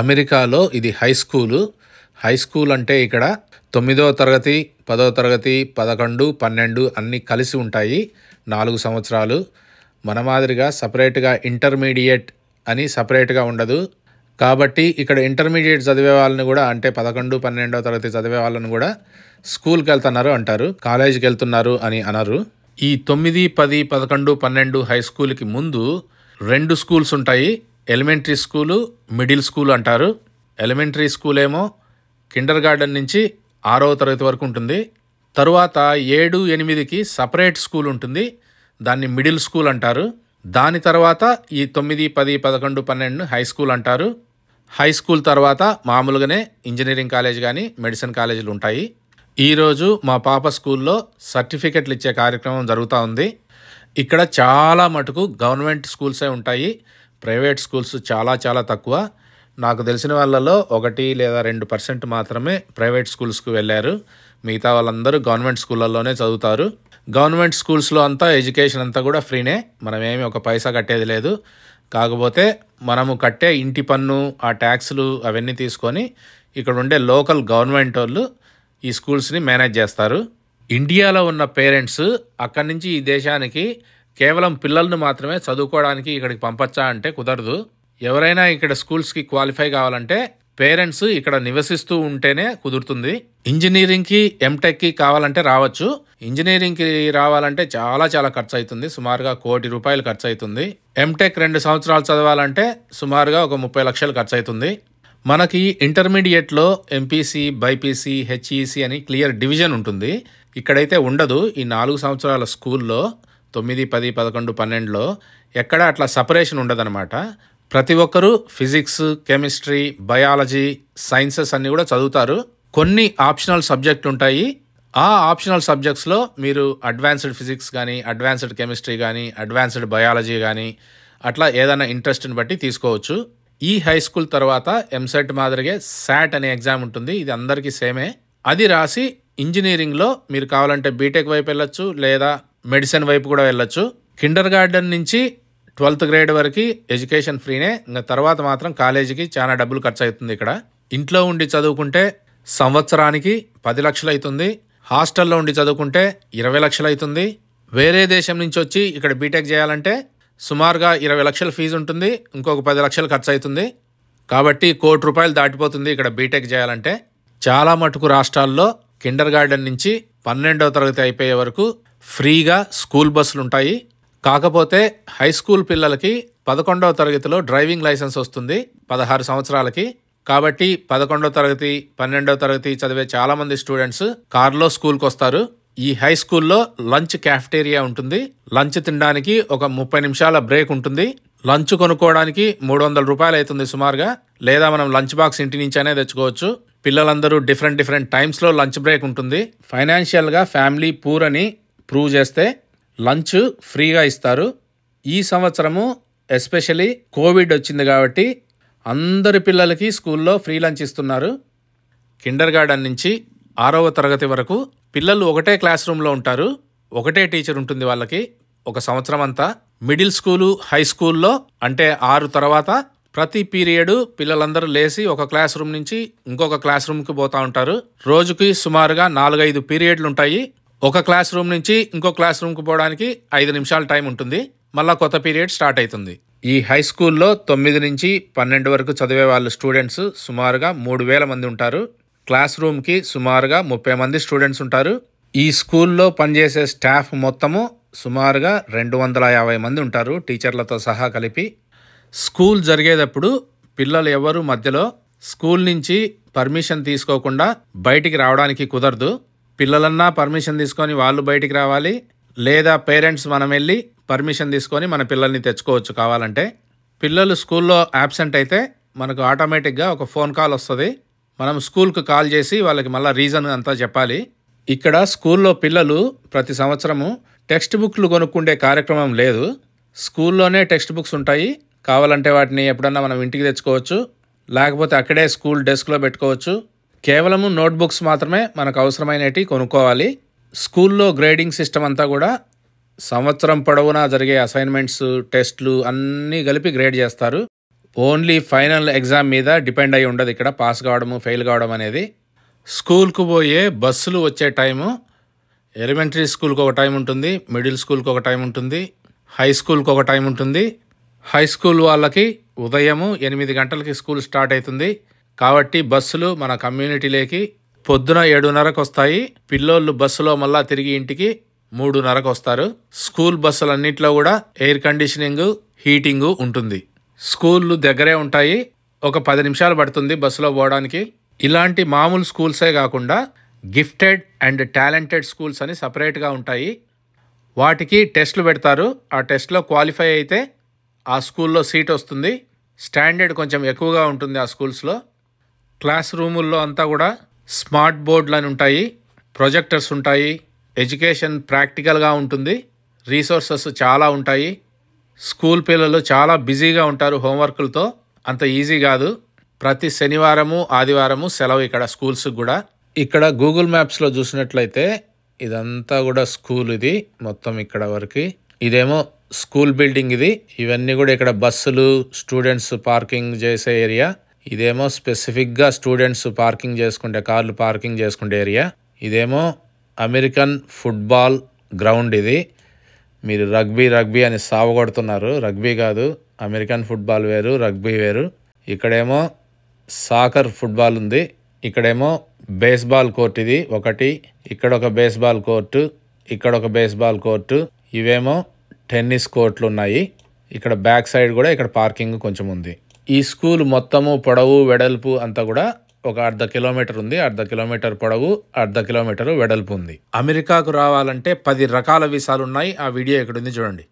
అమెరికాలో ఇది high school high school అంటే ఇక్కడ తొమ్మిదో తరగతి పదో తరగతి పదకొండు పన్నెండు అన్నీ కలిసి ఉంటాయి నాలుగు సంవత్సరాలు మన మాదిరిగా సపరేట్గా ఇంటర్మీడియట్ అని సపరేట్గా ఉండదు కాబట్టి ఇక్కడ ఇంటర్మీడియట్ చదివే వాళ్ళని కూడా అంటే పదకొండు పన్నెండో తరగతి చదివే వాళ్ళని కూడా స్కూల్కి వెళ్తున్నారు అంటారు కాలేజీకి వెళ్తున్నారు అని అనరు ఈ తొమ్మిది పది పదకొండు పన్నెండు హై స్కూల్కి ముందు రెండు స్కూల్స్ ఉంటాయి ఎలిమెంటరీ స్కూలు మిడిల్ స్కూల్ అంటారు ఎలిమెంటరీ స్కూల్ ఏమో కిండర్ గార్డెన్ నుంచి ఆరవ తరగతి వరకు ఉంటుంది తరువాత ఏడు ఎనిమిదికి సపరేట్ స్కూల్ ఉంటుంది దాన్ని మిడిల్ స్కూల్ అంటారు దాని తర్వాత ఈ తొమ్మిది పది పదకొండు పన్నెండు హై స్కూల్ అంటారు హై స్కూల్ తర్వాత మామూలుగానే ఇంజనీరింగ్ కాలేజ్ కానీ మెడిసిన్ కాలేజీలు ఉంటాయి ఈరోజు మా పాప స్కూల్లో సర్టిఫికెట్లు ఇచ్చే కార్యక్రమం జరుగుతూ ఉంది ఇక్కడ చాలా మటుకు గవర్నమెంట్ స్కూల్సే ఉంటాయి ప్రైవేట్ స్కూల్స్ చాలా చాలా తక్కువ నాకు తెలిసిన వాళ్ళలో ఒకటి లేదా రెండు పర్సెంట్ మాత్రమే ప్రైవేట్ స్కూల్స్కి వెళ్ళారు మిగతా వాళ్ళందరూ గవర్నమెంట్ స్కూళ్ళల్లోనే చదువుతారు గవర్నమెంట్ స్కూల్స్లో అంతా ఎడ్యుకేషన్ అంతా కూడా ఫ్రీనే మనం ఏమి ఒక పైసా కట్టేది లేదు కాకపోతే మనము కట్టే ఇంటి పన్ను ఆ ట్యాక్స్లు అవన్నీ తీసుకొని ఇక్కడ ఉండే లోకల్ గవర్నమెంట్ వాళ్ళు ఈ స్కూల్స్ని మేనేజ్ చేస్తారు ఇండియాలో ఉన్న పేరెంట్స్ అక్కడి నుంచి ఈ దేశానికి కేవలం పిల్లలను మాత్రమే చదువుకోవడానికి ఇక్కడికి పంపచ్చా అంటే కుదరదు ఎవరైనా ఇక్కడ స్కూల్స్కి క్వాలిఫై కావాలంటే పేరెంట్స్ ఇక్కడ నివసిస్తూ ఉంటేనే కుదురుతుంది ఇంజనీరింగ్కి ఎంటెక్కి కావాలంటే రావచ్చు ఇంజనీరింగ్కి రావాలంటే చాలా చాలా ఖర్చు అవుతుంది సుమారుగా కోటి రూపాయలు ఖర్చు అవుతుంది ఎంటెక్ రెండు సంవత్సరాలు చదవాలంటే సుమారుగా ఒక ముప్పై లక్షలు ఖర్చు అవుతుంది మనకి ఇంటర్మీడియట్లో ఎంపీసీ బైపీసీ హెచ్ఈసీ అని క్లియర్ డివిజన్ ఉంటుంది ఇక్కడైతే ఉండదు ఈ నాలుగు సంవత్సరాల స్కూల్లో తొమ్మిది పది పదకొండు పన్నెండులో ఎక్కడ అట్లా సపరేషన్ ఉండదన్నమాట ప్రతి ఒక్కరూ ఫిజిక్స్ కెమిస్ట్రీ బయాలజీ సైన్సెస్ అన్నీ కూడా చదువుతారు కొన్ని ఆప్షనల్ సబ్జెక్టులు ఉంటాయి ఆ ఆప్షనల్ సబ్జెక్ట్స్లో మీరు అడ్వాన్స్డ్ ఫిజిక్స్ కానీ అడ్వాన్స్డ్ కెమిస్ట్రీ కానీ అడ్వాన్స్డ్ బయాలజీ కానీ అట్లా ఏదైనా ఇంట్రెస్ట్ని బట్టి తీసుకోవచ్చు ఈ హై స్కూల్ తర్వాత ఎంసెట్ మాదిరిగే శాట్ అనే ఎగ్జామ్ ఉంటుంది ఇది అందరికీ సేమే అది రాసి ఇంజనీరింగ్లో మీరు కావాలంటే బీటెక్ వైపు వెళ్ళొచ్చు లేదా మెడిసిన్ వైపు కూడా వెళ్ళొచ్చు కిండర్ గార్డెన్ నుంచి ట్వెల్త్ గ్రేడ్ వరకు ఎడ్యుకేషన్ ఫ్రీనే ఇంకా తర్వాత మాత్రం కాలేజీకి చాలా డబ్బులు ఖర్చు అవుతుంది ఇక్కడ ఇంట్లో ఉండి చదువుకుంటే సంవత్సరానికి పది లక్షలు అవుతుంది హాస్టల్లో ఉండి చదువుకుంటే ఇరవై లక్షలు అవుతుంది వేరే దేశం నుంచి వచ్చి ఇక్కడ బీటెక్ చేయాలంటే సుమారుగా ఇరవై లక్షల ఫీజు ఉంటుంది ఇంకొక పది లక్షలు ఖర్చు అవుతుంది కాబట్టి కోటి రూపాయలు దాటిపోతుంది ఇక్కడ బీటెక్ చేయాలంటే చాలా మటుకు రాష్ట్రాల్లో కిండర్ గార్డెన్ నుంచి పన్నెండవ తరగతి అయిపోయే వరకు ఫ్రీగా స్కూల్ బస్సులు ఉంటాయి కాకపోతే హై స్కూల్ పిల్లలకి పదకొండవ తరగతిలో డ్రైవింగ్ లైసెన్స్ వస్తుంది పదహారు సంవత్సరాలకి కాబట్టి పదకొండవ తరగతి పన్నెండవ తరగతి చదివే చాలామంది స్టూడెంట్స్ కార్లో స్కూల్కి వస్తారు ఈ హై స్కూల్లో లంచ్ క్యాఫ్టేరియా ఉంటుంది లంచ్ తినడానికి ఒక ముప్పై నిమిషాల బ్రేక్ ఉంటుంది లంచ్ కొనుక్కోవడానికి మూడు వందల రూపాయలు అవుతుంది సుమారుగా లేదా మనం లంచ్ బాక్స్ ఇంటి నుంచైనా తెచ్చుకోవచ్చు పిల్లలందరూ డిఫరెంట్ డిఫరెంట్ టైమ్స్లో లంచ్ బ్రేక్ ఉంటుంది ఫైనాన్షియల్గా ఫ్యామిలీ పూర్ అని ప్రూవ్ చేస్తే లంచ్ ఫ్రీగా ఇస్తారు ఈ సంవత్సరము ఎస్పెషలీ కోవిడ్ వచ్చింది కాబట్టి అందరి పిల్లలకి స్కూల్లో ఫ్రీ లంచ్ ఇస్తున్నారు కిండర్ గార్డెన్ నుంచి ఆరవ తరగతి వరకు పిల్లలు ఒకటే క్లాస్ రూమ్లో ఉంటారు ఒకటే టీచర్ ఉంటుంది వాళ్ళకి ఒక సంవత్సరం అంతా మిడిల్ స్కూలు హై స్కూల్లో అంటే ఆరు తర్వాత ప్రతి పీరియడ్ పిల్లలందరూ లేచి ఒక క్లాస్ రూమ్ నుంచి ఇంకొక క్లాస్ రూమ్కి పోతూ ఉంటారు రోజుకి సుమారుగా నాలుగైదు పీరియడ్లు ఉంటాయి ఒక క్లాస్ రూమ్ నుంచి ఇంకో క్లాస్ రూమ్కి పోవడానికి ఐదు నిమిషాల టైం ఉంటుంది మళ్ళా కొత్త పీరియడ్ స్టార్ట్ అవుతుంది ఈ హై స్కూల్లో తొమ్మిది నుంచి పన్నెండు వరకు చదివే వాళ్ళ స్టూడెంట్స్ సుమారుగా మూడు వేల మంది ఉంటారు క్లాస్ రూమ్కి సుమారుగా ముప్పై మంది స్టూడెంట్స్ ఉంటారు ఈ స్కూల్లో పనిచేసే స్టాఫ్ మొత్తము సుమారుగా రెండు వందల యాభై మంది ఉంటారు టీచర్లతో సహా కలిపి స్కూల్ జరిగేటప్పుడు పిల్లలు ఎవరు మధ్యలో స్కూల్ నుంచి పర్మిషన్ తీసుకోకుండా బయటికి రావడానికి కుదరదు పిల్లలన్నా పర్మిషన్ తీసుకొని వాళ్ళు బయటికి రావాలి లేదా పేరెంట్స్ మనం వెళ్ళి పర్మిషన్ తీసుకొని మన పిల్లల్ని తెచ్చుకోవచ్చు కావాలంటే పిల్లలు స్కూల్లో యాబ్సెంట్ అయితే మనకు ఆటోమేటిక్గా ఒక ఫోన్ కాల్ వస్తుంది మనం స్కూల్కి కాల్ చేసి వాళ్ళకి మళ్ళీ రీజన్ అంతా చెప్పాలి ఇక్కడ స్కూల్లో పిల్లలు ప్రతి సంవత్సరము టెక్స్ట్ బుక్లు కొనుక్కుండే కార్యక్రమం లేదు స్కూల్లోనే టెక్స్ట్ బుక్స్ ఉంటాయి కావాలంటే వాటిని ఎప్పుడన్నా మనం ఇంటికి తెచ్చుకోవచ్చు లేకపోతే అక్కడే స్కూల్ డెస్క్లో పెట్టుకోవచ్చు కేవలము నోట్బుక్స్ మాత్రమే మనకు అవసరమైనవి కొనుక్కోవాలి స్కూల్లో గ్రేడింగ్ సిస్టమ్ అంతా కూడా సంవత్సరం పొడవునా జరిగే అసైన్మెంట్స్ టెస్ట్లు అన్నీ కలిపి గ్రేడ్ చేస్తారు ఓన్లీ ఫైనల్ ఎగ్జామ్ మీద డిపెండ్ అయి ఉండదు ఇక్కడ పాస్ కావడము ఫెయిల్ కావడం అనేది స్కూల్కు పోయే బస్సులు వచ్చే టైము ఎలిమెంటరీ స్కూల్కి ఒక టైం ఉంటుంది మిడిల్ స్కూల్కి ఒక టైం ఉంటుంది హై స్కూల్కి ఒక టైం ఉంటుంది హై స్కూల్ వాళ్ళకి ఉదయము ఎనిమిది గంటలకి స్కూల్ స్టార్ట్ అవుతుంది కాబట్టి బస్సులు మన కమ్యూనిటీలోకి పొద్దున ఏడున్నరకు వస్తాయి పిల్లోళ్ళు బస్సులో మళ్ళా తిరిగి ఇంటికి మూడున్నరకు వస్తారు స్కూల్ బస్సులన్నింటిలో కూడా ఎయిర్ కండిషనింగ్ హీటింగ్ ఉంటుంది స్కూళ్ళు దగ్గరే ఉంటాయి ఒక పది నిమిషాలు పడుతుంది బస్సులో పోవడానికి ఇలాంటి మామూలు స్కూల్సే కాకుండా గిఫ్టెడ్ అండ్ టాలెంటెడ్ స్కూల్స్ అని సపరేట్గా ఉంటాయి వాటికి టెస్ట్లు పెడతారు ఆ టెస్ట్లో క్వాలిఫై అయితే ఆ స్కూల్లో సీట్ వస్తుంది స్టాండర్డ్ కొంచెం ఎక్కువగా ఉంటుంది ఆ స్కూల్స్లో క్లాస్ రూముల్లో అంతా కూడా స్మార్ట్ బోర్డులు అని ఉంటాయి ప్రొజెక్టర్స్ ఉంటాయి ఎడ్యుకేషన్ ప్రాక్టికల్గా ఉంటుంది రీసోర్సెస్ చాలా ఉంటాయి స్కూల్ పిల్లలు చాలా బిజీగా ఉంటారు హోంవర్క్లతో అంత ఈజీ కాదు ప్రతి శనివారము ఆదివారము సెలవు ఇక్కడ స్కూల్స్కి కూడా ఇక్కడ గూగుల్ మ్యాప్స్లో చూసినట్లయితే ఇదంతా కూడా స్కూల్ ఇది మొత్తం ఇక్కడ వరకు ఇదేమో స్కూల్ బిల్డింగ్ ఇది ఇవన్నీ కూడా ఇక్కడ బస్సులు స్టూడెంట్స్ పార్కింగ్ చేసే ఏరియా ఇదేమో స్పెసిఫిక్గా స్టూడెంట్స్ పార్కింగ్ చేసుకుంటే కార్లు పార్కింగ్ చేసుకుంటే ఏరియా ఇదేమో అమెరికన్ ఫుట్బాల్ గ్రౌండ్ ఇది మీరు రగ్బీ రగ్బీ అని కొడుతున్నారు రగ్బీ కాదు అమెరికన్ ఫుట్బాల్ వేరు రగ్బీ వేరు ఇక్కడేమో సాకర్ ఫుట్బాల్ ఉంది ఇక్కడేమో బేస్బాల్ కోర్ట్ ఇది ఒకటి ఇక్కడ ఒక బేస్బాల్ కోర్టు ఇక్కడ ఒక బేస్బాల్ కోర్టు ఇవేమో టెన్నిస్ కోర్ట్లు ఉన్నాయి ఇక్కడ బ్యాక్ సైడ్ కూడా ఇక్కడ పార్కింగ్ కొంచెం ఉంది ఈ స్కూల్ మొత్తము పొడవు వెడల్పు అంతా కూడా ఒక అర్ధ కిలోమీటర్ ఉంది అర్ధ కిలోమీటర్ పొడవు అర్ధ కిలోమీటర్ వెడల్పు ఉంది అమెరికాకు రావాలంటే పది రకాల వీసాలు ఉన్నాయి ఆ వీడియో ఇక్కడ ఉంది చూడండి